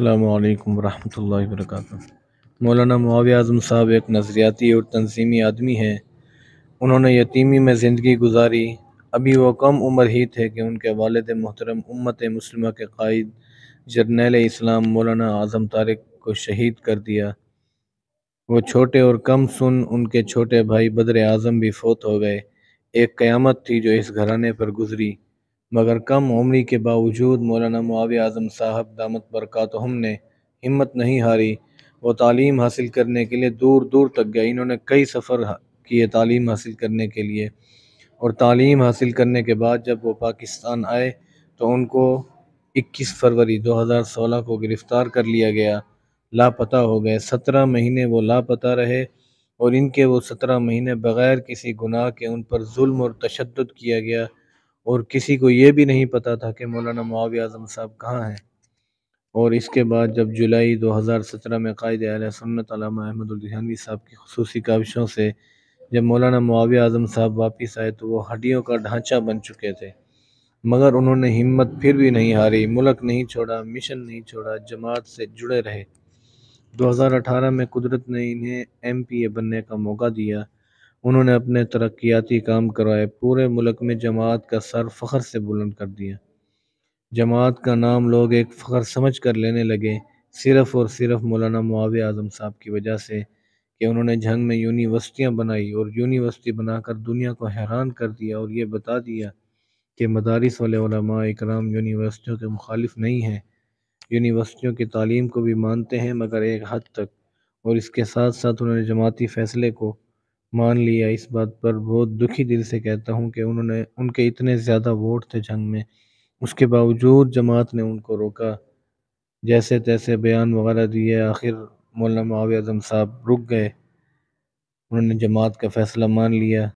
अल्लाम वरहमल वर्क मौलाना मुआव आज़म साहब एक नज़रियाती और तनजीमी आदमी हैं उन्होंने यतीमी में ज़िंदगी गुजारी अभी वो कम उम्र ही थे कि उनके वालद मोहतरम उम्मत मुस्लिम के कायद जरनेल इस्लाम मौलाना आज़म तारक को शहीद कर दिया वो छोटे और कम सुन उनके छोटे भाई बदर आज़म भी फोत हो गए एक क़यामत थी जो इस घराने पर गुजरी मगर कम उम्री के बावजूद मौलाना मुआव आज़म साहब दामत बरक़ातहम तो ने हिम्मत नहीं हारी वो तालीम हासिल करने के लिए दूर दूर तक गए इन्होंने कई सफ़र किए तालीम हासिल करने के लिए और तालीम हासिल करने के बाद जब वो पाकिस्तान आए तो उनको 21 फरवरी 2016 को गिरफ़्तार कर लिया गया लापता हो गए सत्रह महीने वो लापता रहे और इनके वो सत्रह महीने बग़ैर किसी गुनाह के उन पर जुल्म और तशद किया गया और किसी को ये भी नहीं पता था कि मौलाना मुआव आज़म साहब कहाँ हैं और इसके बाद जब जुलाई 2017 में कायद आल सुन्नत अहमदुलजहानवी साहब की खसूसी काविशों से जब मौलाना मुआव आज़म साहब वापस आए तो वो हड्डियों का ढांचा बन चुके थे मगर उन्होंने हिम्मत फिर भी नहीं हारी मुल्क नहीं छोड़ा मिशन नहीं छोड़ा जमात से जुड़े रहे 2018 में कुदरत ने इन्हें एमपीए बनने का मौका दिया उन्होंने अपने तरक्याती काम करवाए पूरे मुल्क में जमात का सर फ़ख्र से बुलंद कर दिया जमात का नाम लोग एक फ़ख्र समझ कर लेने लगे सिर्फ़ और सिर्फ मौलाना मुआव आज़म साहब की वजह से कि उन्होंने जंग में यूनिवर्सिटियाँ बनाई और यूनिवर्सिटी बनाकर दुनिया को हैरान कर दिया और ये बता दिया कि मदारस वाले कराम यूनिवर्सिटियों के मुखालिफ नहीं हैं यूनिवर्सिटियों की तालीम को भी मानते हैं मगर एक हद तक और इसके साथ साथ उन्होंने जमाती फ़ैसले को मान लिया इस बात पर बहुत दुखी दिल से कहता हूँ कि उन्होंने उनके इतने ज़्यादा वोट थे जंग में उसके बावजूद जमात ने उनको रोका जैसे तैसे बयान वगैरह दिए आखिर मौलाना आजम साहब रुक गए उन्होंने जमात का फ़ैसला मान लिया